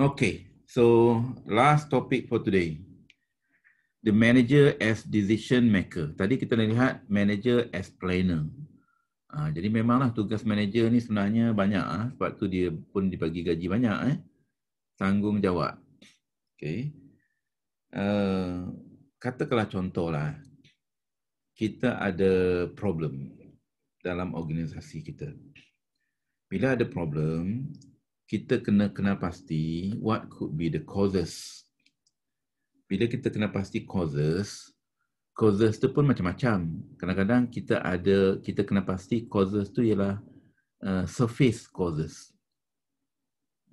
Okay, so last topic for today. The manager as decision maker. Tadi kita dah lihat manager as planner. Ha, jadi memanglah tugas manager ni sebenarnya banyak. Ha, sebab tu dia pun dibagi gaji banyak. Eh. Tanggungjawab. Okay. Uh, katakanlah contohlah. Kita ada problem dalam organisasi kita. Bila ada problem, kita kena kenal pasti what could be the causes. Bila kita kena pasti causes, causes tu pun macam-macam. Kadang-kadang kita ada, kita kena pasti causes tu ialah uh, surface causes.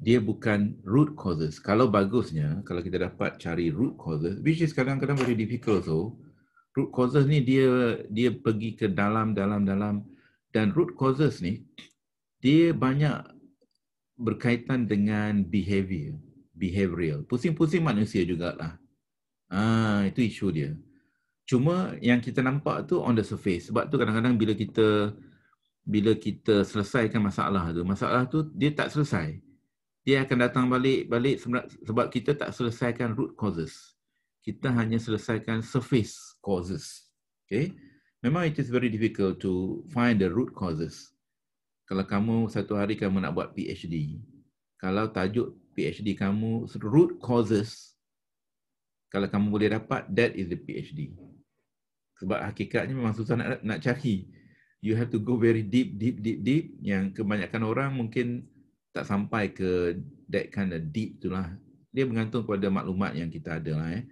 Dia bukan root causes. Kalau bagusnya, kalau kita dapat cari root causes, which is kadang-kadang very difficult so, root causes ni dia dia pergi ke dalam-dalam-dalam dan root causes ni, dia banyak berkaitan dengan behavior, behavioral. Pusing-pusing manusia jugalah. Ah, itu isu dia. Cuma yang kita nampak tu on the surface. Sebab tu kadang-kadang bila kita bila kita selesaikan masalah tu, masalah tu dia tak selesai. Dia akan datang balik-balik sebab kita tak selesaikan root causes. Kita hanya selesaikan surface causes. Okay. Memang it is very difficult to find the root causes kalau kamu satu hari kamu nak buat PhD, kalau tajuk PhD kamu root causes, kalau kamu boleh dapat, that is the PhD. Sebab hakikatnya memang susah nak, nak cari. You have to go very deep, deep, deep, deep. Yang kebanyakan orang mungkin tak sampai ke that kind of deep tu lah. Dia bergantung kepada maklumat yang kita ada lah eh.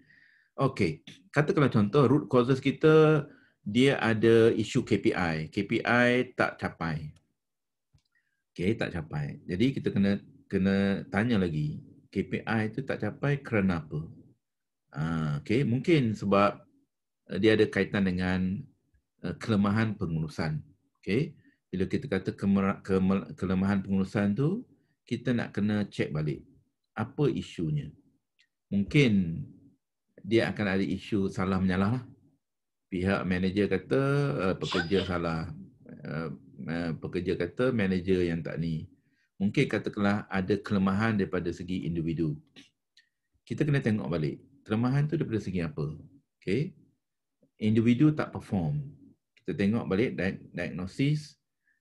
Okay, katakanlah contoh root causes kita dia ada isu KPI. KPI tak capai okay, tak capai. Jadi kita kena kena tanya lagi, KPI itu tak capai kerana apa? Uh, ah, okay, mungkin sebab uh, dia ada kaitan dengan uh, kelemahan pengurusan. Okay, bila kita kata kemer- ke- kelemahan pengurusan tu, kita nak kena cek balik apa isunya. Mungkin dia akan ada isu salah menyalah. Pihak manager kata uh, pekerja salah, uh, Eh, pekerja kata manager yang tak ni. Mungkin katakanlah ada kelemahan daripada segi individu. Kita kena tengok balik. Kelemahan tu daripada segi apa? Okay. Individu tak perform. Kita tengok balik diagnosis.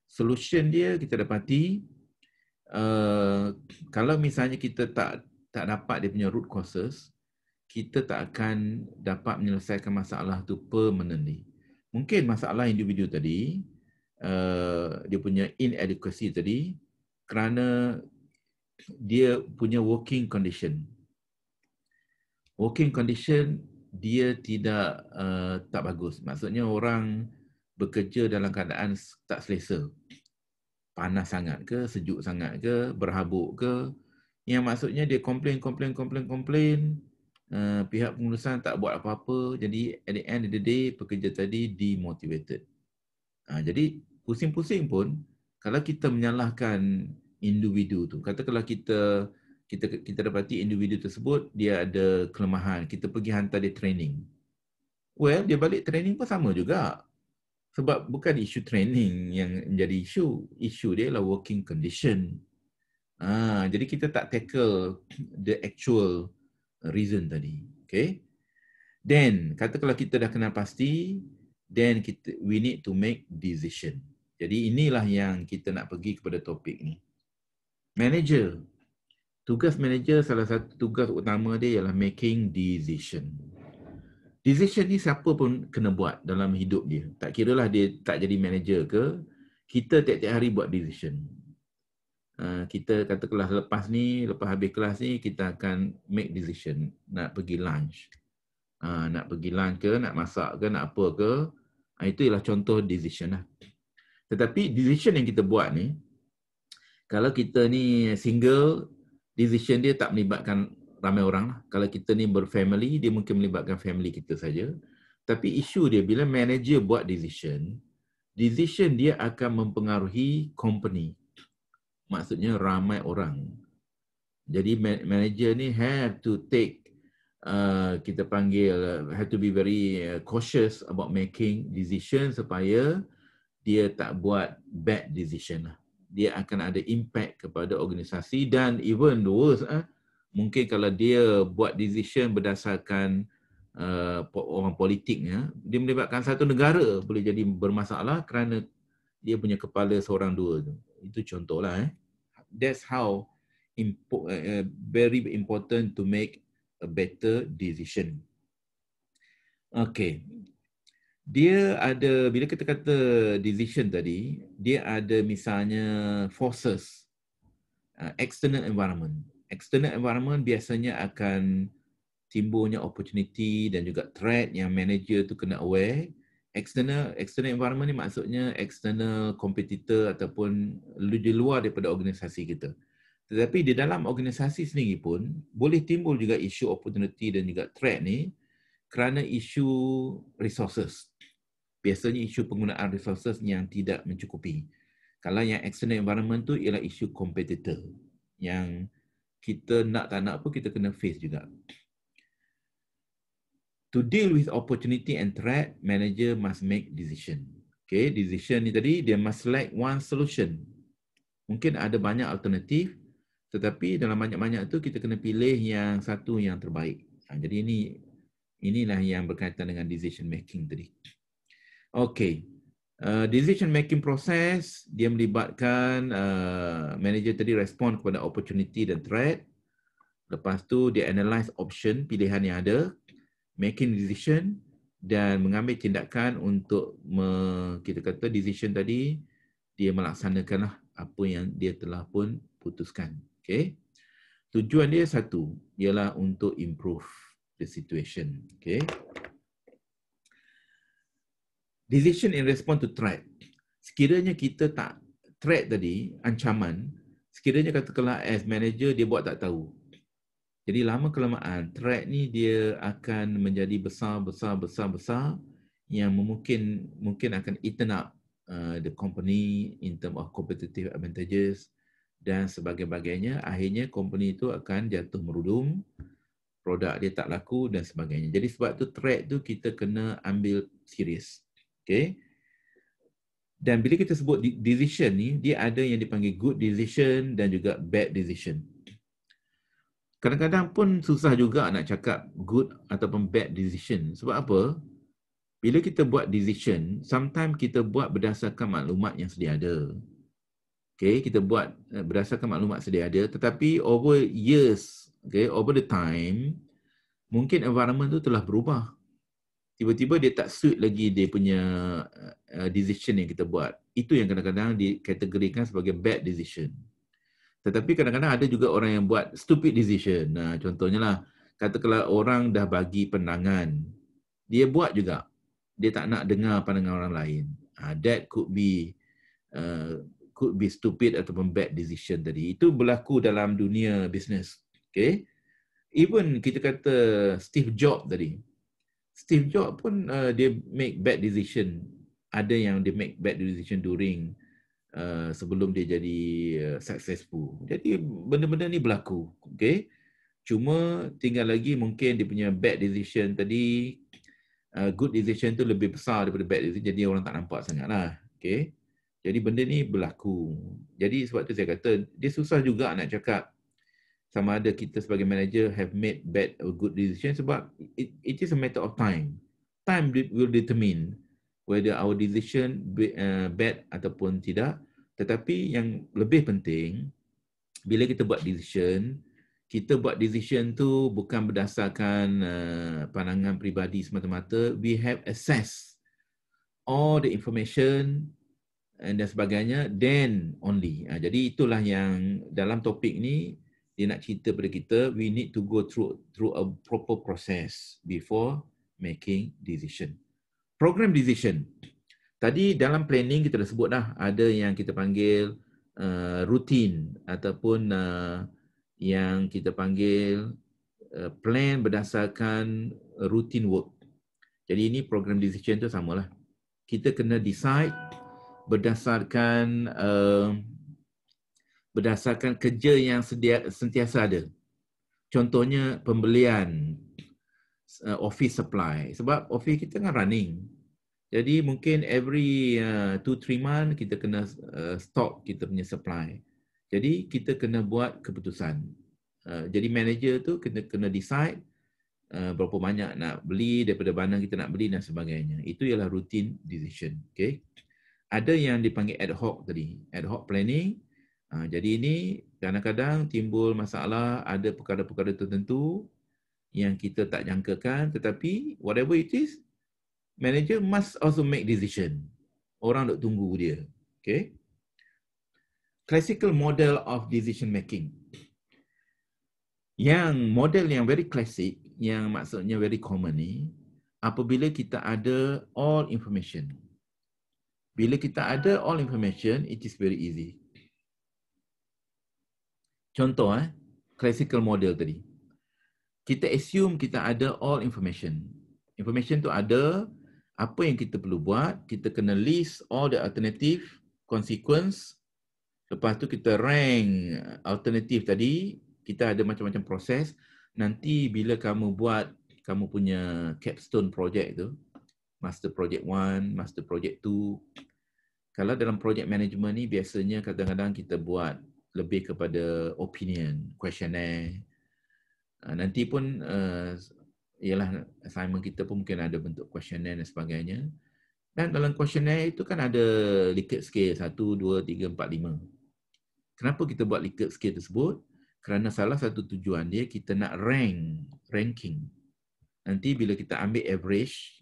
Solution dia kita dapati uh, kalau misalnya kita tak tak dapat dia punya root causes, kita tak akan dapat menyelesaikan masalah tu permanently. Mungkin masalah individu tadi, Uh, dia punya inadequacy tadi kerana dia punya working condition. Working condition dia tidak uh, tak bagus. Maksudnya orang bekerja dalam keadaan tak selesa. Panas sangat ke, sejuk sangat ke, berhabuk ke. Yang maksudnya dia komplain, komplain, komplain, komplain. Uh, pihak pengurusan tak buat apa-apa. Jadi at the end of the day, pekerja tadi demotivated. Uh, jadi pusing-pusing pun kalau kita menyalahkan individu tu kata kalau kita kita kita dapati individu tersebut dia ada kelemahan kita pergi hantar dia training well dia balik training pun sama juga sebab bukan isu training yang menjadi isu isu dia lah working condition ah jadi kita tak tackle the actual reason tadi okay then kata kalau kita dah kenal pasti then kita we need to make decision jadi inilah yang kita nak pergi kepada topik ni. Manager. Tugas manager salah satu tugas utama dia ialah making decision. Decision ni siapa pun kena buat dalam hidup dia. Tak kira lah dia tak jadi manager ke, kita tiap-tiap hari buat decision. Ha, kita kata kelas lepas ni, lepas habis kelas ni, kita akan make decision. Nak pergi lunch. Ha, nak pergi lunch ke, nak masak ke, nak apa ke. Ha, itu ialah contoh decision lah. Tetapi decision yang kita buat ni, kalau kita ni single, decision dia tak melibatkan ramai orang lah. Kalau kita ni berfamily, dia mungkin melibatkan family kita saja. Tapi isu dia bila manager buat decision, decision dia akan mempengaruhi company. Maksudnya ramai orang. Jadi manager ni have to take Uh, kita panggil uh, have to be very uh, cautious about making decision supaya dia tak buat bad decision lah. Dia akan ada impact kepada organisasi dan even worse ah mungkin kalau dia buat decision berdasarkan uh, orang politiknya, eh, dia melibatkan satu negara boleh jadi bermasalah kerana dia punya kepala seorang dua tu. Itu contohlah eh. That's how impo- uh, very important to make a better decision. Okay, dia ada bila kita kata decision tadi dia ada misalnya forces uh, external environment external environment biasanya akan timbulnya opportunity dan juga threat yang manager tu kena aware external external environment ni maksudnya external competitor ataupun di luar daripada organisasi kita tetapi di dalam organisasi sendiri pun boleh timbul juga isu opportunity dan juga threat ni kerana isu resources. Biasanya isu penggunaan resources yang tidak mencukupi. Kalau yang external environment tu ialah isu competitor yang kita nak tak nak pun kita kena face juga. To deal with opportunity and threat, manager must make decision. Okay, decision ni tadi dia must select one solution. Mungkin ada banyak alternatif tetapi dalam banyak-banyak tu kita kena pilih yang satu yang terbaik. Ha, jadi ini Inilah yang berkaitan dengan decision making tadi. Okay. Uh, decision making proses dia melibatkan uh, manager tadi respond kepada opportunity dan threat. Lepas tu dia analyse option, pilihan yang ada. Making decision dan mengambil tindakan untuk me, kita kata decision tadi dia melaksanakanlah apa yang dia telah pun putuskan. Okay. Tujuan dia satu, ialah untuk improve the situation. Okay. Decision in response to threat. Sekiranya kita tak threat tadi, ancaman, sekiranya katakanlah as manager dia buat tak tahu. Jadi lama kelamaan, threat ni dia akan menjadi besar, besar, besar, besar yang mungkin mungkin akan eaten up uh, the company in term of competitive advantages dan sebagainya. Akhirnya company itu akan jatuh merudum produk dia tak laku dan sebagainya. Jadi sebab tu track tu kita kena ambil serius. Okay. Dan bila kita sebut decision ni, dia ada yang dipanggil good decision dan juga bad decision. Kadang-kadang pun susah juga nak cakap good ataupun bad decision. Sebab apa? Bila kita buat decision, sometimes kita buat berdasarkan maklumat yang sedia ada. Okay, kita buat eh, berdasarkan maklumat sedia ada. Tetapi over years, Okay, over the time, mungkin environment tu telah berubah. Tiba-tiba dia tak suit lagi dia punya uh, uh, decision yang kita buat. Itu yang kadang-kadang dikategorikan sebagai bad decision. Tetapi kadang-kadang ada juga orang yang buat stupid decision. Nah, contohnya lah, katakanlah orang dah bagi pandangan, dia buat juga. Dia tak nak dengar pandangan orang lain. Ah, that could be uh, could be stupid ataupun bad decision tadi. Itu berlaku dalam dunia bisnes. Okay. Even kita kata Steve Jobs tadi. Steve Jobs pun uh, dia make bad decision. Ada yang dia make bad decision during uh, sebelum dia jadi uh, successful. Jadi benda-benda ni berlaku. Okay. Cuma tinggal lagi mungkin dia punya bad decision tadi uh, good decision tu lebih besar daripada bad decision jadi orang tak nampak sangat lah. Okay. Jadi benda ni berlaku. Jadi sebab tu saya kata dia susah juga nak cakap sama ada kita sebagai manager have made bad or good decision sebab it, it is a matter of time. Time will determine whether our decision be, uh, bad ataupun tidak. Tetapi yang lebih penting, bila kita buat decision, kita buat decision tu bukan berdasarkan uh, pandangan peribadi semata-mata. We have assess all the information uh, dan sebagainya, then only. Ah, jadi itulah yang dalam topik ni, dia nak cerita pada kita we need to go through through a proper process before making decision program decision tadi dalam planning kita dah sebut dah ada yang kita panggil uh, rutin ataupun uh, yang kita panggil uh, plan berdasarkan routine work jadi ini program decision tu samalah kita kena decide berdasarkan uh, berdasarkan kerja yang sentiasa ada. Contohnya pembelian uh, office supply. Sebab office kita kan running. Jadi mungkin every 2-3 uh, month kita kena uh, stop kita punya supply. Jadi kita kena buat keputusan. Uh, jadi manager tu kena, kena decide Uh, berapa banyak nak beli daripada mana kita nak beli dan sebagainya. Itu ialah rutin decision. Okay. Ada yang dipanggil ad hoc tadi. Ad hoc planning Ha, jadi ini kadang-kadang timbul masalah ada perkara-perkara tertentu yang kita tak jangkakan tetapi whatever it is, manager must also make decision. Orang nak tunggu dia. Okay. Classical model of decision making. Yang model yang very classic, yang maksudnya very common ni, apabila kita ada all information. Bila kita ada all information, it is very easy. Contoh eh, classical model tadi. Kita assume kita ada all information. Information tu ada apa yang kita perlu buat, kita kena list all the alternative consequence. Lepas tu kita rank alternative tadi, kita ada macam-macam proses. Nanti bila kamu buat kamu punya capstone project tu, master project 1, master project 2, kalau dalam project management ni biasanya kadang-kadang kita buat lebih kepada opinion, questionnaire. Ah, nanti pun uh, ialah assignment kita pun mungkin ada bentuk questionnaire dan sebagainya. Dan dalam questionnaire itu kan ada Likert scale, 1, 2, 3, 4, 5. Kenapa kita buat Likert scale tersebut? Kerana salah satu tujuan dia kita nak rank, ranking. Nanti bila kita ambil average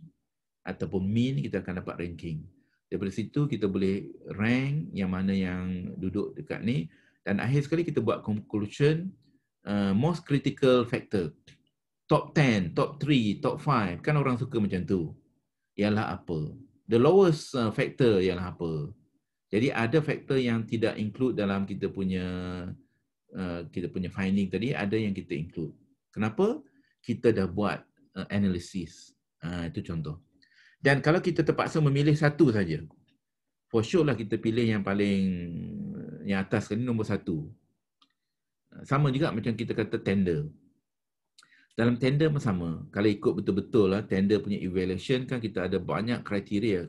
ataupun mean, kita akan dapat ranking. Daripada situ kita boleh rank yang mana yang duduk dekat ni dan akhir sekali kita buat conclusion uh, most critical factor. Top 10, top 3, top 5. Kan orang suka macam tu. Ialah apa? The lowest uh, factor ialah apa? Jadi ada faktor yang tidak include dalam kita punya uh, kita punya finding tadi, ada yang kita include. Kenapa? Kita dah buat uh, analysis. Uh, itu contoh. Dan kalau kita terpaksa memilih satu saja, for sure lah kita pilih yang paling yang atas ni nombor satu. Ah, sama juga macam kita kata tender. Dalam tender pun sama. Kalau ikut betul-betul lah, tender punya evaluation kan kita ada banyak kriteria.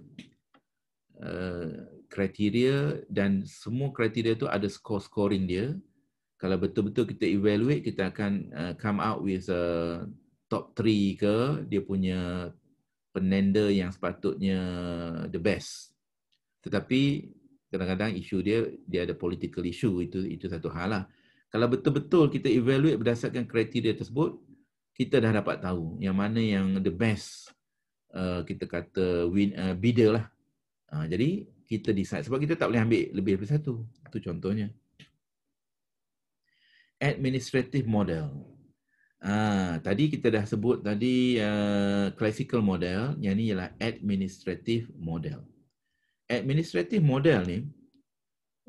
Uh, kriteria dan semua kriteria tu ada score scoring dia. Kalau betul-betul kita evaluate, kita akan uh, come out with a top three ke dia punya penender yang sepatutnya the best. Tetapi kadang-kadang isu dia dia ada political issue itu itu satu hal lah. Kalau betul-betul kita evaluate berdasarkan kriteria tersebut, kita dah dapat tahu yang mana yang the best uh, kita kata win uh, bidder lah. Uh, jadi kita decide sebab kita tak boleh ambil lebih daripada satu. Itu contohnya. Administrative model. Ah, tadi kita dah sebut tadi uh, classical model, yang ni ialah administrative model. Administratif model ni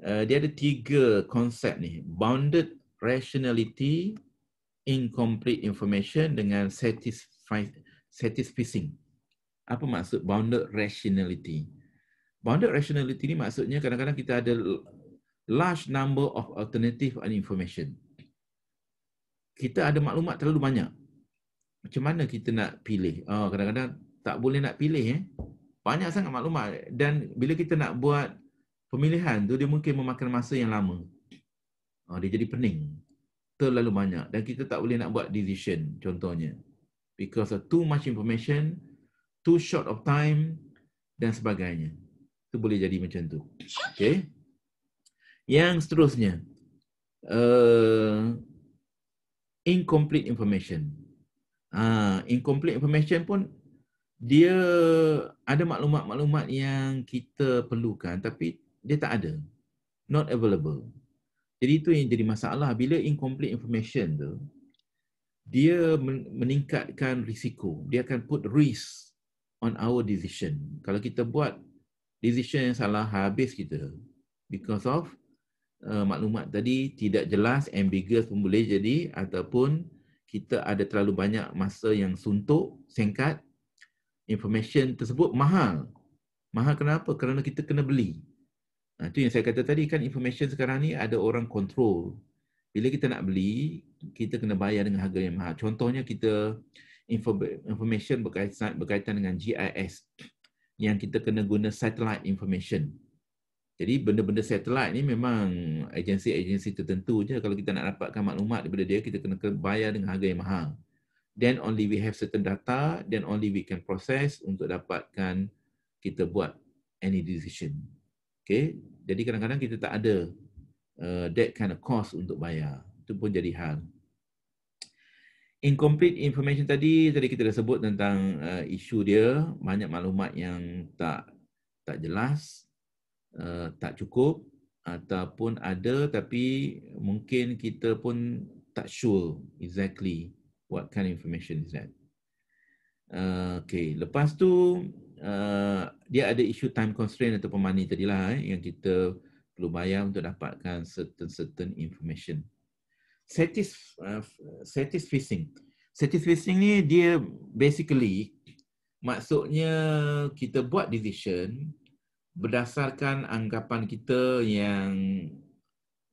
uh, dia ada tiga konsep ni bounded rationality incomplete information dengan satisfying apa maksud bounded rationality bounded rationality ni maksudnya kadang-kadang kita ada large number of alternative and information kita ada maklumat terlalu banyak macam mana kita nak pilih oh, kadang-kadang tak boleh nak pilih eh banyak sangat maklumat dan bila kita nak buat pemilihan tu dia mungkin memakan masa yang lama. Ha, dia jadi pening. Terlalu banyak dan kita tak boleh nak buat decision contohnya. Because of too much information, too short of time dan sebagainya. Itu boleh jadi macam tu. Okay. Yang seterusnya. Uh, incomplete information. Uh, incomplete information pun dia ada maklumat-maklumat yang kita perlukan tapi dia tak ada not available jadi itu yang jadi masalah bila incomplete information tu dia meningkatkan risiko dia akan put risk on our decision kalau kita buat decision yang salah habis kita because of uh, maklumat tadi tidak jelas ambiguous pun boleh jadi ataupun kita ada terlalu banyak masa yang suntuk sengkat information tersebut mahal. Mahal kenapa? Kerana kita kena beli. Ha, itu yang saya kata tadi kan information sekarang ni ada orang control. Bila kita nak beli, kita kena bayar dengan harga yang mahal. Contohnya kita information berkaitan, berkaitan dengan GIS yang kita kena guna satellite information. Jadi benda-benda satellite ni memang agensi-agensi tertentu je kalau kita nak dapatkan maklumat daripada dia kita kena bayar dengan harga yang mahal then only we have certain data, then only we can process untuk dapatkan kita buat any decision. Okay, jadi kadang-kadang kita tak ada uh, that kind of cost untuk bayar. Itu pun jadi hal. Incomplete information tadi, tadi kita dah sebut tentang uh, isu dia, banyak maklumat yang tak tak jelas, uh, tak cukup, ataupun ada tapi mungkin kita pun tak sure exactly what kind of information is that? Uh, okay, lepas tu uh, dia ada isu time constraint ataupun money tadilah eh, yang kita perlu bayar untuk dapatkan certain certain information. Satis uh, satisfying ni dia basically maksudnya kita buat decision berdasarkan anggapan kita yang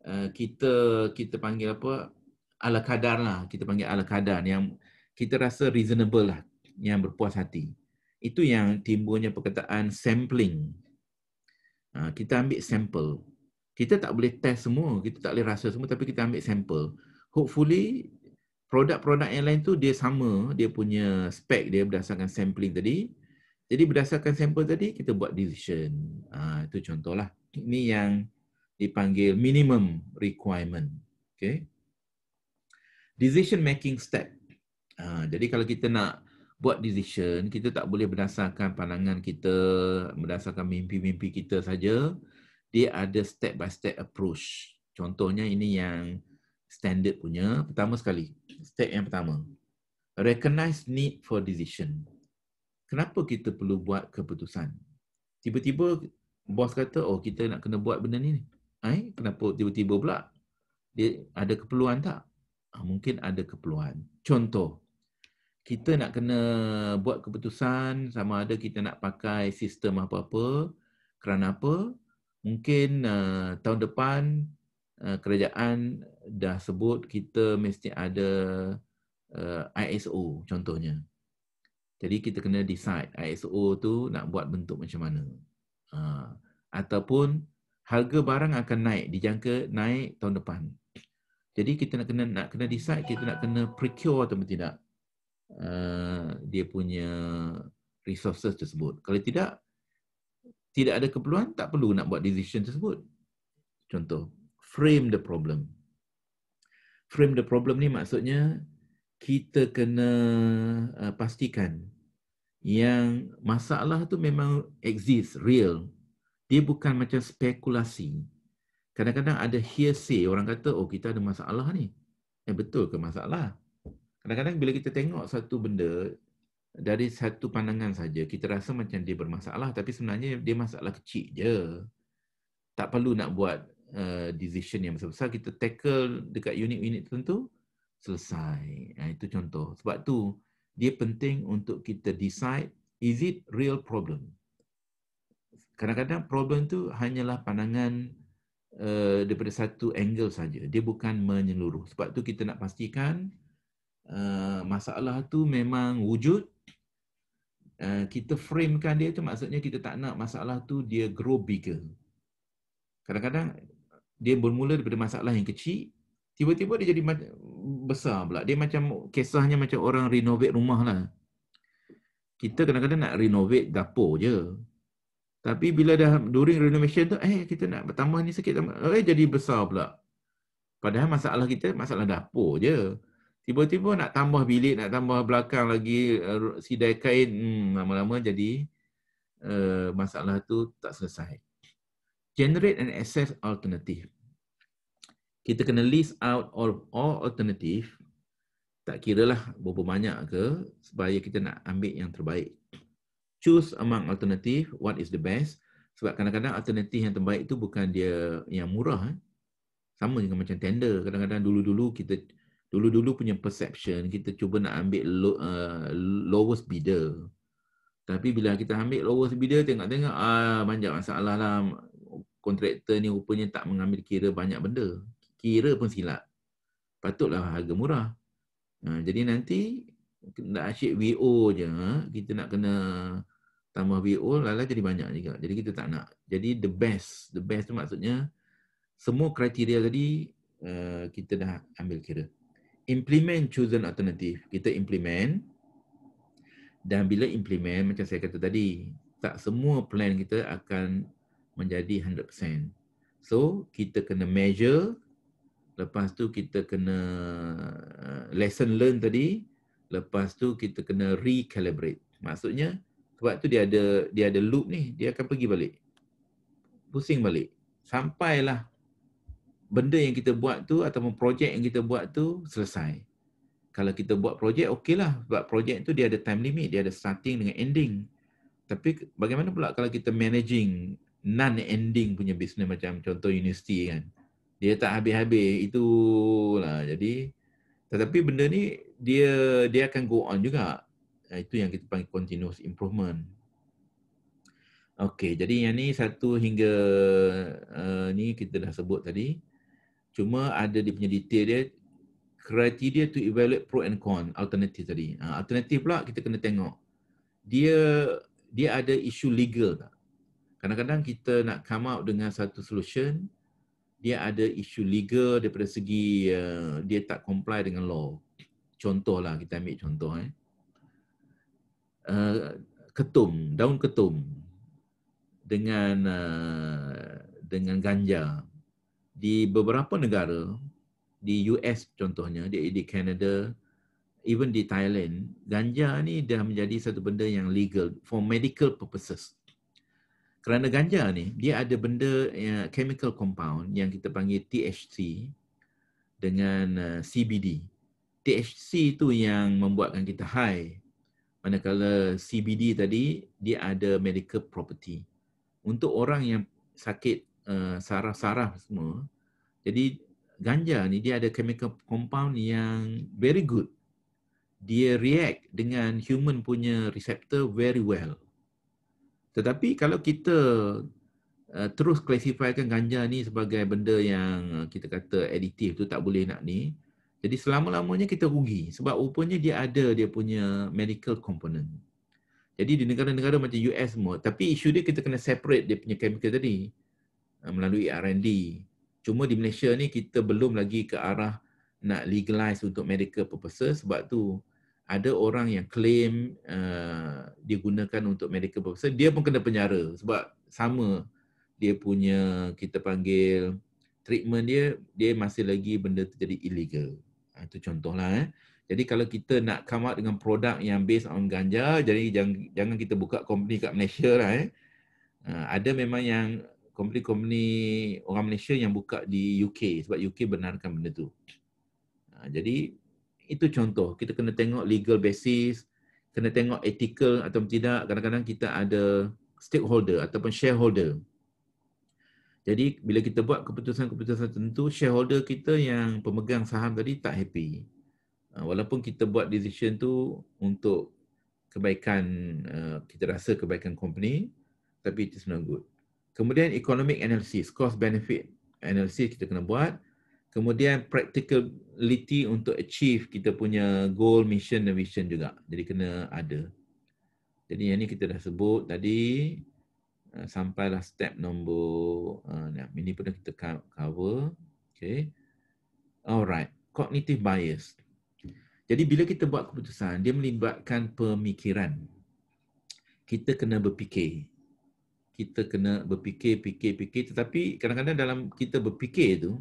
uh, kita kita panggil apa ala kadar lah, kita panggil ala kadar yang kita rasa reasonable lah, yang berpuas hati. Itu yang timbulnya perkataan sampling. Ha, kita ambil sampel. Kita tak boleh test semua, kita tak boleh rasa semua tapi kita ambil sampel. Hopefully, produk-produk yang lain tu dia sama, dia punya spek dia berdasarkan sampling tadi. Jadi berdasarkan sampel tadi, kita buat decision. Ha, itu contohlah. Ini yang dipanggil minimum requirement. Okay decision making step. Ha, jadi kalau kita nak buat decision, kita tak boleh berdasarkan pandangan kita, berdasarkan mimpi-mimpi kita saja. Dia ada step by step approach. Contohnya ini yang standard punya. Pertama sekali, step yang pertama. Recognize need for decision. Kenapa kita perlu buat keputusan? Tiba-tiba bos kata, oh kita nak kena buat benda ni. Ay, kenapa tiba-tiba pula? Dia ada keperluan tak? Ah, mungkin ada keperluan. Contoh, kita nak kena buat keputusan sama ada kita nak pakai sistem apa-apa kerana apa? Mungkin uh, tahun depan uh, kerajaan dah sebut kita mesti ada uh, eh, ISO contohnya. Jadi kita kena decide ISO tu nak buat bentuk macam mana. Uh, ataupun harga barang akan naik dijangka naik tahun depan. Jadi kita nak kena nak kena decide kita nak kena procure atau tidak uh, dia punya resources tersebut. Kalau tidak tidak ada keperluan tak perlu nak buat decision tersebut. Contoh frame the problem. Frame the problem ni maksudnya kita kena uh, pastikan yang masalah tu memang exist real. Dia bukan macam spekulasi. Kadang-kadang ada hearsay. Orang kata, oh kita ada masalah ni. Eh betul ke masalah? Kadang-kadang bila kita tengok satu benda dari satu pandangan saja, kita rasa macam dia bermasalah. Tapi sebenarnya dia masalah kecil je. Tak perlu nak buat uh, decision yang besar-besar. Kita tackle dekat unit-unit tertentu, selesai. Ha, itu contoh. Sebab tu dia penting untuk kita decide is it real problem? Kadang-kadang problem tu hanyalah pandangan Eh, daripada satu angle saja. Dia bukan menyeluruh. Sebab tu kita nak pastikan eh, masalah tu memang wujud. Eh, kita framekan dia tu maksudnya kita tak nak masalah tu dia grow bigger. Kadang-kadang dia bermula daripada masalah yang kecil, tiba-tiba dia jadi besar pula. Dia macam kisahnya macam orang renovate rumah lah. Kita kadang-kadang nak renovate dapur je. Tapi bila dah during renovation tu, eh kita nak bertambah ni sikit, eh jadi besar pula. Padahal masalah kita, masalah dapur je. Tiba-tiba nak tambah bilik, nak tambah belakang lagi, uh, sidai kain, hmm, lama-lama jadi uh, masalah tu tak selesai. Generate and assess alternative. Kita kena list out all, all alternative, tak kira lah berapa banyak ke, supaya kita nak ambil yang terbaik choose among alternative what is the best sebab kadang-kadang alternatif yang terbaik itu bukan dia yang murah eh. sama dengan macam tender kadang-kadang dulu-dulu kita dulu-dulu punya perception kita cuba nak ambil lo, uh, lowest bidder tapi bila kita ambil lowest bidder tengok-tengok ah banyak masalah lah kontraktor ni rupanya tak mengambil kira banyak benda kira pun silap patutlah harga murah uh, jadi nanti nak asyik WO je ha, kita nak kena tambah VO lala jadi banyak juga. Jadi kita tak nak. Jadi the best, the best tu maksudnya semua kriteria tadi uh, kita dah ambil kira. Implement chosen alternative. Kita implement dan bila implement macam saya kata tadi, tak semua plan kita akan menjadi 100%. So, kita kena measure lepas tu kita kena uh, lesson learn tadi, lepas tu kita kena recalibrate. Maksudnya sebab tu dia ada dia ada loop ni dia akan pergi balik pusing balik sampailah benda yang kita buat tu ataupun projek yang kita buat tu selesai kalau kita buat projek okeylah sebab projek tu dia ada time limit dia ada starting dengan ending tapi bagaimana pula kalau kita managing non ending punya bisnes macam contoh universiti kan dia tak habis-habis itulah jadi tetapi benda ni dia dia akan go on juga Ah, itu yang kita panggil continuous improvement. Okey, jadi yang ni satu hingga uh, ni kita dah sebut tadi. Cuma ada dia punya detail dia criteria to evaluate pro and con alternatif tadi. Uh, alternative pula kita kena tengok. Dia dia ada isu legal tak? Kadang-kadang kita nak come out dengan satu solution dia ada isu legal daripada segi uh, dia tak comply dengan law. Contohlah kita ambil contoh eh. Eh, ketum, daun ketum dengan uh, dengan ganja di beberapa negara di US contohnya di di Canada even di Thailand ganja ni dah menjadi satu benda yang legal for medical purposes kerana ganja ni dia ada benda uh, chemical compound yang kita panggil THC dengan uh, CBD THC tu yang membuatkan kita high manakala CBD tadi dia ada medical property untuk orang yang sakit eh, sarah-sarah uh, semua jadi ganja ni dia ada chemical compound yang very good dia react dengan human punya receptor very well tetapi kalau kita uh, terus klasifikasikan ganja ni sebagai benda yang eh, kita kata additive tu tak boleh nak ni jadi selama-lamanya kita rugi sebab rupanya dia ada dia punya medical component. Jadi di negara-negara macam US semua, tapi isu dia kita kena separate dia punya chemical tadi eh, melalui R&D. Cuma di Malaysia ni kita belum lagi ke arah nak legalize untuk medical purposes sebab tu ada orang yang claim uh, eh, dia gunakan untuk medical purposes, dia pun kena penjara sebab sama dia punya kita panggil treatment dia, dia masih lagi benda tu jadi illegal. Itu contohlah. Eh. Jadi kalau kita nak come up dengan produk yang based on ganja, jadi jangan, jangan kita buka company kat Malaysia lah. Eh. Ah, ada memang yang company-company orang Malaysia yang buka di UK sebab UK benarkan benda tu. Ah, jadi itu contoh. Kita kena tengok legal basis, kena tengok ethical atau tidak. Kadang-kadang kita ada stakeholder ataupun shareholder. Jadi bila kita buat keputusan-keputusan tertentu, shareholder kita yang pemegang saham tadi tak happy. Ah, walaupun kita buat decision tu untuk kebaikan, ah, kita rasa kebaikan company, tapi itu not good. Kemudian economic analysis, cost benefit analysis kita kena buat. Kemudian practicality untuk achieve kita punya goal, mission dan vision juga. Jadi kena ada. Jadi yang ni kita dah sebut tadi, Eh, sampailah step nombor uh, ini pun dah kita cover okey alright cognitive bias jadi bila kita buat keputusan dia melibatkan pemikiran kita kena berfikir kita kena berfikir fikir fikir tetapi kadang-kadang dalam kita berfikir tu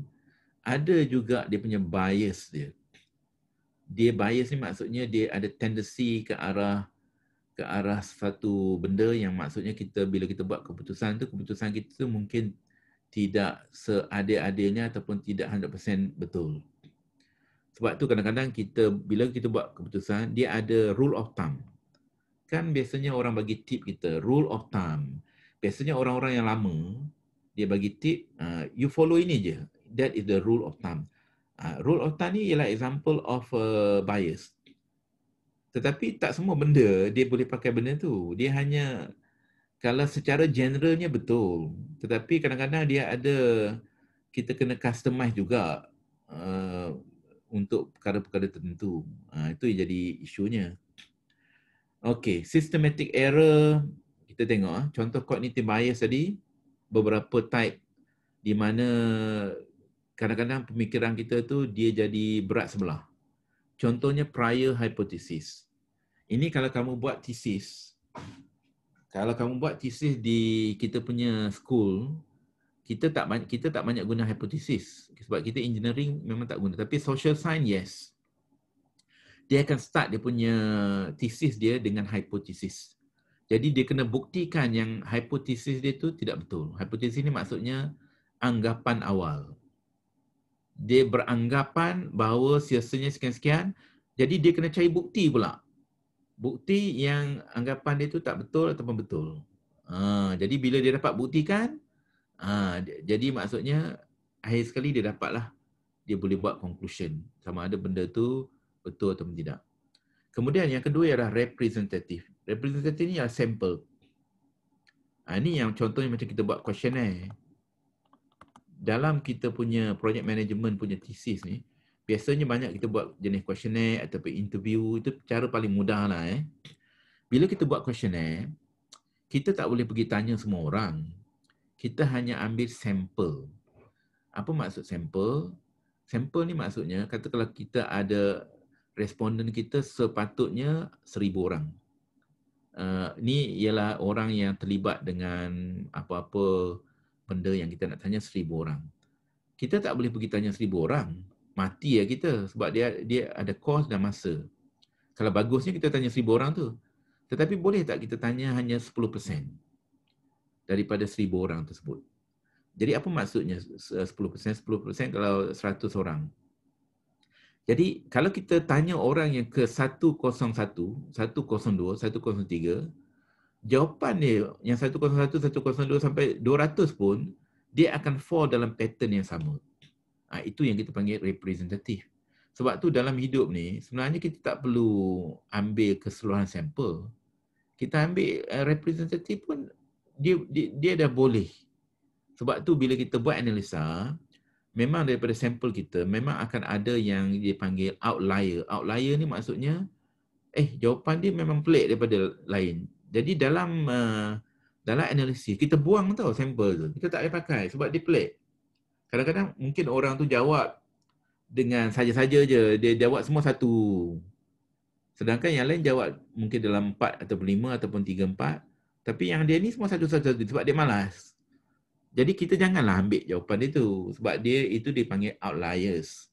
ada juga dia punya bias dia dia bias ni maksudnya dia ada tendensi ke arah ke arah satu benda yang maksudnya kita bila kita buat keputusan tu keputusan kita tu mungkin tidak seadil-adilnya ataupun tidak 100% betul. Sebab tu kadang-kadang kita bila kita buat keputusan dia ada rule of thumb. Kan biasanya orang bagi tip kita rule of thumb. Biasanya orang-orang yang lama dia bagi tip uh, you follow ini je. That is the rule of thumb. Uh, rule of thumb ni ialah example of uh, bias. Tetapi tak semua benda dia boleh pakai benda tu. Dia hanya kalau secara generalnya betul. Tetapi kadang-kadang dia ada kita kena customize juga uh, untuk perkara-perkara tertentu. Uh, itu yang jadi isunya. Okay, systematic error. Kita tengok. Uh. Contoh cognitive bias tadi. Beberapa type di mana kadang-kadang pemikiran kita tu dia jadi berat sebelah. Contohnya prior hypothesis. Ini kalau kamu buat thesis, kalau kamu buat thesis di kita punya school, kita tak banyak, kita tak banyak guna hypothesis sebab kita engineering memang tak guna. Tapi social science yes. Dia akan start dia punya thesis dia dengan hypothesis. Jadi dia kena buktikan yang hypothesis dia tu tidak betul. Hypothesis ni maksudnya anggapan awal dia beranggapan bahawa siasanya sekian-sekian jadi dia kena cari bukti pula bukti yang anggapan dia tu tak betul ataupun betul ha, jadi bila dia dapat buktikan ha, jadi maksudnya akhir sekali dia dapatlah dia boleh buat conclusion sama ada benda tu betul atau tidak kemudian yang kedua ialah representative representative ni ialah sample ha, ni yang contohnya macam kita buat questionnaire dalam kita punya project management punya thesis ni biasanya banyak kita buat jenis kuesioner ataupun interview itu cara paling mudah lah eh bila kita buat kuesioner kita tak boleh pergi tanya semua orang kita hanya ambil sampel apa maksud sampel sampel ni maksudnya kata kalau kita ada responden kita sepatutnya seribu orang uh, ni ialah orang yang terlibat dengan apa-apa benda yang kita nak tanya seribu orang. Kita tak boleh pergi tanya seribu orang. Mati ya kita sebab dia dia ada kos dan masa. Kalau bagusnya kita tanya seribu orang tu. Tetapi boleh tak kita tanya hanya 10% daripada seribu orang tersebut. Jadi apa maksudnya 10%? 10% eh, kalau 100 orang. Jadi kalau kita tanya orang yang ke 101, 102, 103, jawapan dia yang 101, 102 sampai 200 pun dia akan fall dalam pattern yang sama. Ha, itu yang kita panggil representatif. Sebab tu dalam hidup ni sebenarnya kita tak perlu ambil keseluruhan sampel. Kita ambil uh, eh, representatif pun dia, dia dia dah boleh. Sebab tu bila kita buat analisa memang daripada sampel kita memang akan ada yang dia panggil outlier. Outlier ni maksudnya eh jawapan dia memang pelik daripada lain. Jadi dalam uh, dalam analisis, kita buang tau sampel tu. Kita tak boleh pakai sebab dia pelik. Kadang-kadang mungkin orang tu jawab dengan saja-saja je. Dia jawab semua satu. Sedangkan yang lain jawab mungkin dalam empat atau lima ataupun tiga empat. Tapi yang dia ni semua satu-satu sebab dia malas. Jadi kita janganlah ambil jawapan itu Sebab dia itu dipanggil outliers.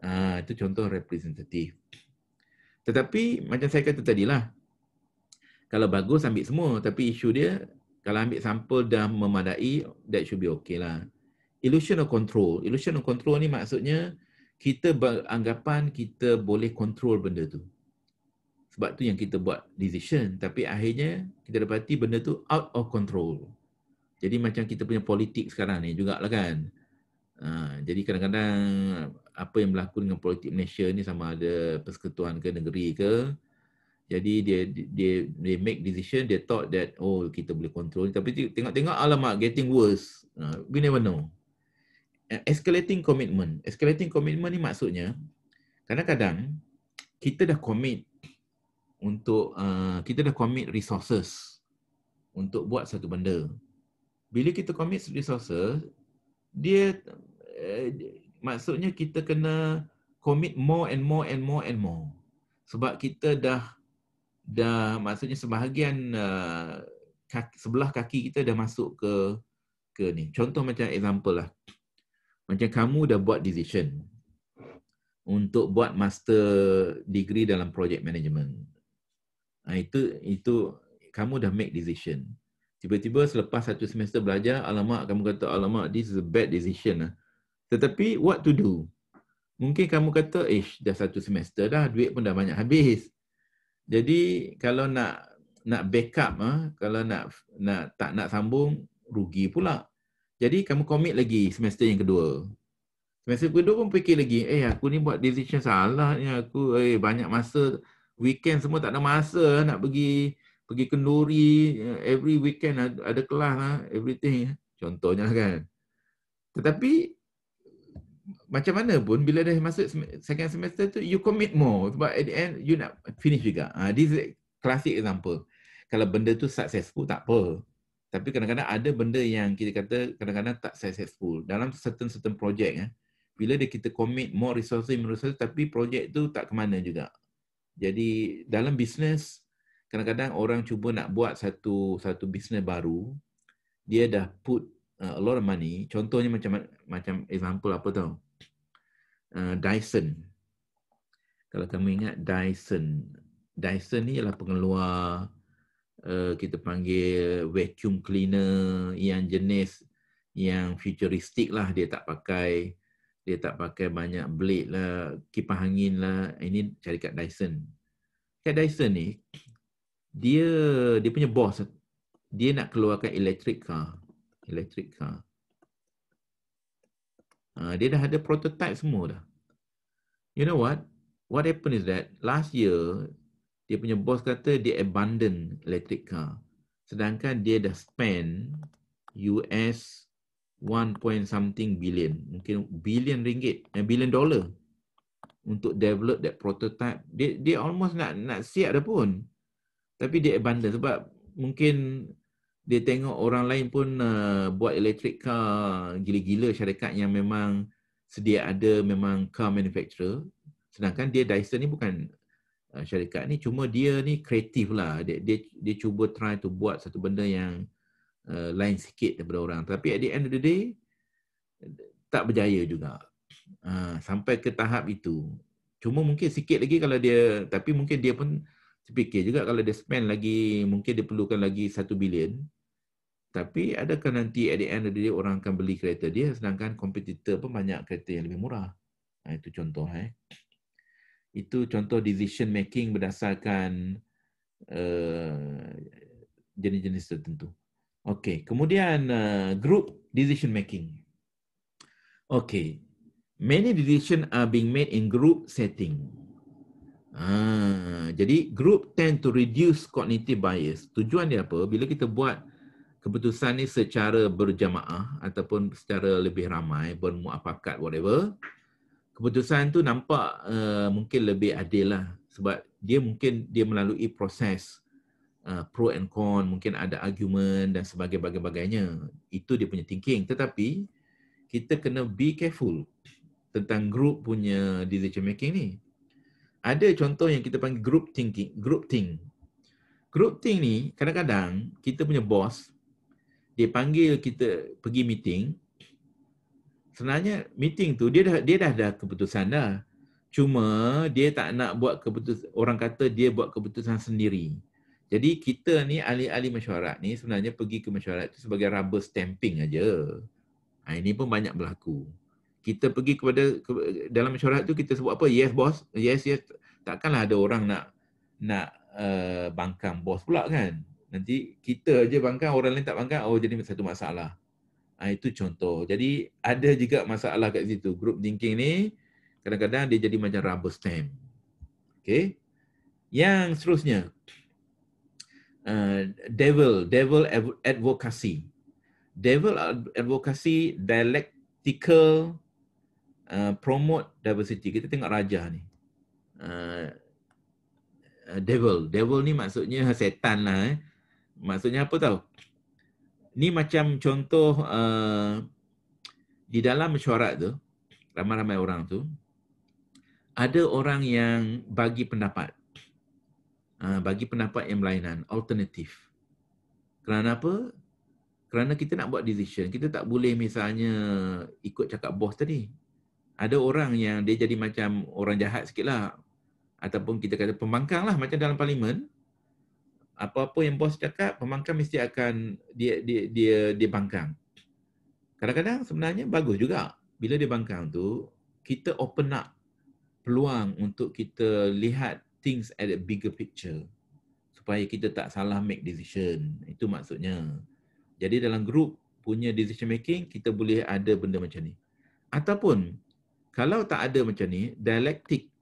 Uh, itu contoh representatif. Tetapi macam saya kata tadilah, kalau bagus ambil semua tapi isu dia kalau ambil sampel dah memadai that should be okay lah illusion of control illusion of control ni maksudnya kita beranggapan kita boleh control benda tu sebab tu yang kita buat decision tapi akhirnya kita dapati benda tu out of control jadi macam kita punya politik sekarang ni juga lah kan Uh, jadi kadang-kadang apa yang berlaku dengan politik Malaysia ni sama ada persekutuan ke negeri ke jadi dia dia dia make decision dia thought that oh kita boleh control tapi tengok-tengok alamak getting worse. we never know. Escalating commitment. Escalating commitment ni maksudnya kadang-kadang kita dah commit untuk uh, kita dah commit resources untuk buat satu benda. Bila kita commit resources, dia uh, maksudnya kita kena commit more and more and more and more. Sebab kita dah dah maksudnya sebahagian uh, kaki, sebelah kaki kita dah masuk ke ke ni. Contoh macam example lah. Macam kamu dah buat decision untuk buat master degree dalam project management. Ha, itu itu kamu dah make decision. Tiba-tiba selepas satu semester belajar, alamak kamu kata alamak this is a bad decision lah. Tetapi what to do? Mungkin kamu kata, ish dah satu semester dah, duit pun dah banyak habis. Jadi kalau nak nak backup ah, kalau nak nak tak nak sambung rugi pula. Jadi kamu komit lagi semester yang kedua. Semester kedua pun fikir lagi, eh aku ni buat decision salah ni aku eh banyak masa weekend semua tak ada masa ah, nak pergi pergi kenduri eh, every weekend ada, ada kelas ah, ah. lah everything contohnya kan. Tetapi macam mana pun bila dah masuk second semester tu you commit more sebab at the end you nak finish juga. Ha, this is classic example. Kalau benda tu successful tak apa. Tapi kadang-kadang ada benda yang kita kata kadang-kadang tak successful dalam certain certain project eh. Bila dia kita commit more resources resources tapi project tu tak ke mana juga. Jadi dalam bisnes kadang-kadang orang cuba nak buat satu satu bisnes baru dia dah put uh, a lot of money. Contohnya macam macam example apa tau? Uh, Dyson. Kalau kamu ingat Dyson. Dyson ni ialah pengeluar uh, kita panggil vacuum cleaner yang jenis yang futuristik lah dia tak pakai dia tak pakai banyak blade lah kipas angin lah eh, ini syarikat Dyson kat Dyson ni dia dia punya bos. dia nak keluarkan electric car electric car. Uh, dia dah ada prototype semua dah. You know what? What happened is that last year, dia punya bos kata dia abandon electric car. Sedangkan dia dah spend US 1 point something billion. Mungkin billion ringgit. Eh, billion dollar. Untuk develop that prototype. Dia dia almost nak nak siap dah pun. Tapi dia abandon sebab mungkin dia tengok orang lain pun uh, buat electric car gila-gila syarikat yang memang sedia ada memang car manufacturer sedangkan dia Dyson ni bukan uh, syarikat ni cuma dia ni kreatif lah dia, dia dia cuba try to buat satu benda yang uh, lain sikit daripada orang tapi at the end of the day tak berjaya juga uh, sampai ke tahap itu cuma mungkin sikit lagi kalau dia tapi mungkin dia pun uh, terfikir juga kalau dia spend lagi mungkin dia perlukan lagi 1 bilion tapi adakah nanti at the end of orang akan beli kereta dia sedangkan kompetitor pun banyak kereta yang lebih murah ha, itu contoh eh itu contoh decision making berdasarkan eh, jenis-jenis uh, tertentu okey kemudian uh, group decision making okey many decision are being made in group setting Ah, jadi group tend to reduce cognitive bias. Tujuan dia apa? Bila kita buat keputusan ni secara berjamaah ataupun secara lebih ramai, bermuafakat whatever, keputusan tu nampak uh, mungkin lebih adil lah sebab dia mungkin dia melalui proses uh, pro and con, mungkin ada argument dan sebagainya-bagainya. Itu dia punya thinking. Tetapi kita kena be careful tentang group punya decision making ni ada contoh yang kita panggil group thinking, group think. Group think ni kadang-kadang kita punya bos dia panggil kita pergi meeting. Sebenarnya meeting tu dia dah dia dah ada keputusan dah. Cuma dia tak nak buat keputusan orang kata dia buat keputusan sendiri. Jadi kita ni ahli-ahli mesyuarat ni sebenarnya pergi ke mesyuarat tu sebagai rubber stamping aja. Ha, ini pun banyak berlaku kita pergi kepada ke, dalam syarat tu kita sebut apa yes bos yes yes takkanlah ada orang nak nak uh, bangkang bos pula kan nanti kita aje bangkang orang lain tak bangkang oh jadi satu masalah ha, itu contoh jadi ada juga masalah kat situ group thinking ni kadang-kadang dia jadi macam rubber stamp okey yang seterusnya uh, devil devil advocacy devil advocacy dialectical Uh, promote diversity. Kita tengok raja ni. Uh, uh, devil. Devil ni maksudnya setan lah. Eh. Maksudnya apa tau? Ni macam contoh uh, di dalam mesyuarat tu, ramai-ramai orang tu, ada orang yang bagi pendapat. Uh, bagi pendapat yang lainan, alternatif. Kerana apa? Kerana kita nak buat decision, kita tak boleh misalnya ikut cakap bos tadi ada orang yang dia jadi macam orang jahat sikit lah ataupun kita kata pembangkang lah macam dalam parlimen apa-apa yang bos cakap pembangkang mesti akan dia dia dia, dia bangkang kadang-kadang sebenarnya bagus juga bila dia bangkang tu kita open up peluang untuk kita lihat things at a bigger picture supaya kita tak salah make decision itu maksudnya jadi dalam group punya decision making kita boleh ada benda macam ni ataupun kalau tak ada macam ni, dialektik.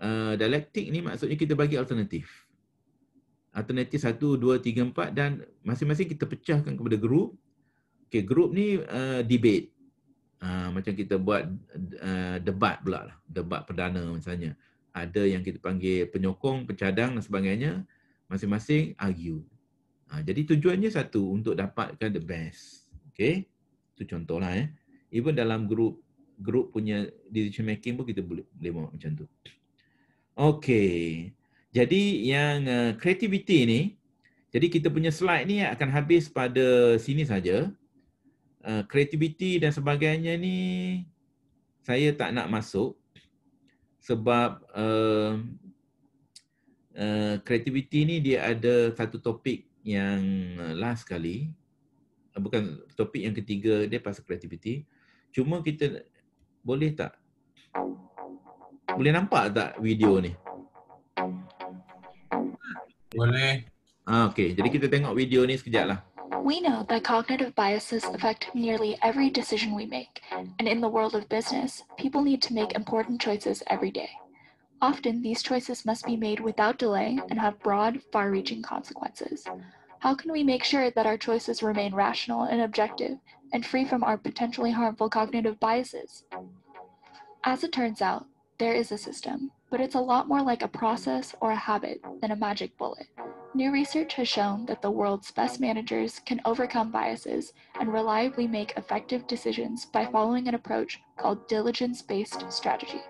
Uh, eh, dialektik ni maksudnya kita bagi alternatif. Alternatif satu dua tiga empat dan masing-masing kita pecahkan kepada grup. Okay, grup ni uh, debate. Uh, macam kita buat uh, debat pula lah. Debat perdana misalnya. Ada yang kita panggil penyokong, pencadang dan sebagainya. Masing-masing argue. Uh, jadi tujuannya satu, untuk dapatkan the best. Okay? Itu contoh lah eh. Even dalam grup group punya decision making pun kita boleh boleh buat macam tu. Okay. Jadi yang eh, creativity ni, jadi kita punya slide ni akan habis pada sini saja. Eh, creativity dan sebagainya ni saya tak nak masuk sebab eh, creativity uh, uh, ni dia ada satu topik yang last kali bukan topik yang ketiga dia pasal creativity cuma kita Boleh tak? Boleh nampak tak video ni? Boleh. Ah, okay, jadi kita tengok video ni sekejap lah. We know that cognitive biases affect nearly every decision we make, and in the world of business, people need to make important choices every day. Often, these choices must be made without delay and have broad, far reaching consequences. How can we make sure that our choices remain rational and objective and free from our potentially harmful cognitive biases. As it turns out, there is a system, but it's a lot more like a process or a habit than a magic bullet. New research has shown that the world's best managers can overcome biases and reliably make effective decisions by following an approach called diligence based strategy.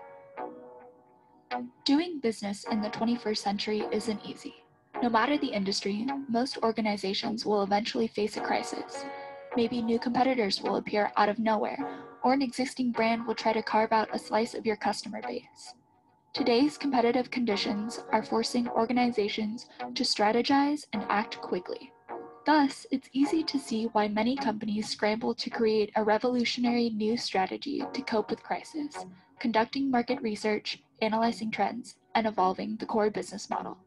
Doing business in the 21st century isn't easy. No matter the industry, most organizations will eventually face a crisis, Maybe new competitors will appear out of nowhere, or an existing brand will try to carve out a slice of your customer base. Today's competitive conditions are forcing organizations to strategize and act quickly. Thus, it's easy to see why many companies scramble to create a revolutionary new strategy to cope with crisis, conducting market research, analyzing trends, and evolving the core business model.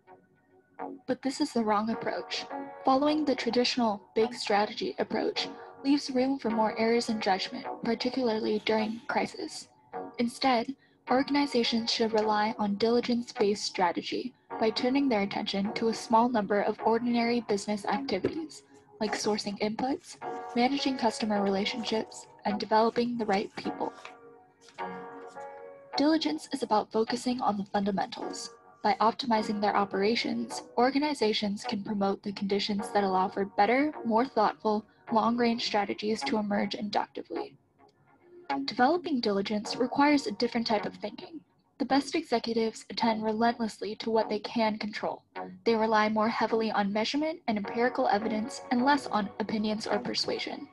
But this is the wrong approach. Following the traditional big strategy approach leaves room for more errors in judgment, particularly during crisis. Instead, organizations should rely on diligence based strategy by turning their attention to a small number of ordinary business activities, like sourcing inputs, managing customer relationships, and developing the right people. Diligence is about focusing on the fundamentals, by optimizing their operations, organizations can promote the conditions that allow for better, more thoughtful, long range strategies to emerge inductively. Developing diligence requires a different type of thinking. The best executives attend relentlessly to what they can control. They rely more heavily on measurement and empirical evidence and less on opinions or persuasion.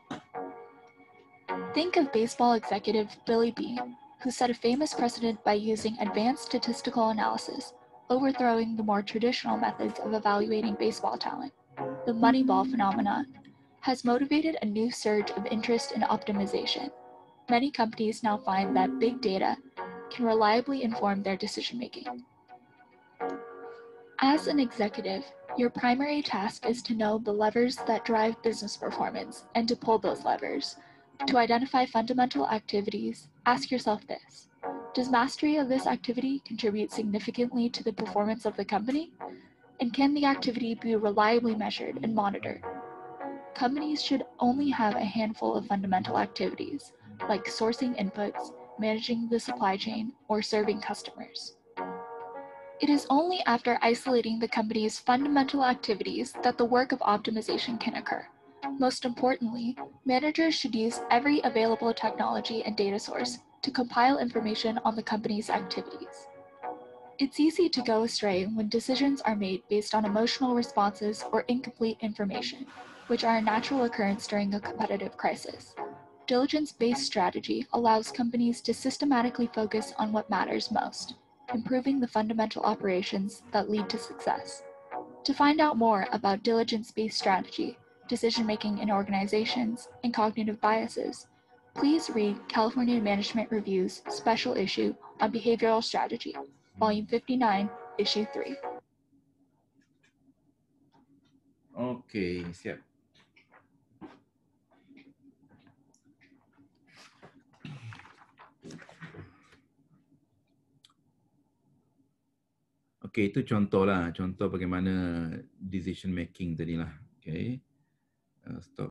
Think of baseball executive Billy Beane, who set a famous precedent by using advanced statistical analysis overthrowing the more traditional methods of evaluating baseball talent. The Moneyball phenomenon has motivated a new surge of interest in optimization. Many companies now find that big data can reliably inform their decision making. As an executive, your primary task is to know the levers that drive business performance and to pull those levers. To identify fundamental activities, ask yourself this does mastery of this activity contribute significantly to the performance of the company? And can the activity be reliably measured and monitored? Companies should only have a handful of fundamental activities, like sourcing inputs, managing the supply chain, or serving customers. It is only after isolating the company's fundamental activities that the work of optimization can occur. Most importantly, managers should use every available technology and data source to compile information on the company's activities. It's easy to go astray when decisions are made based on emotional responses or incomplete information, which are a natural occurrence during a competitive crisis. Diligence-based strategy allows companies to systematically focus on what matters most, improving the fundamental operations that lead to success. To find out more about diligence-based strategy, decision-making in organizations, and cognitive biases, Please read California Management Review's special issue on behavioral strategy, volume 59, issue 3. Okay, yeah. Okay, itu contoh lah. Contoh bagaimana decision making tadi lah. Okay. Uh, stop.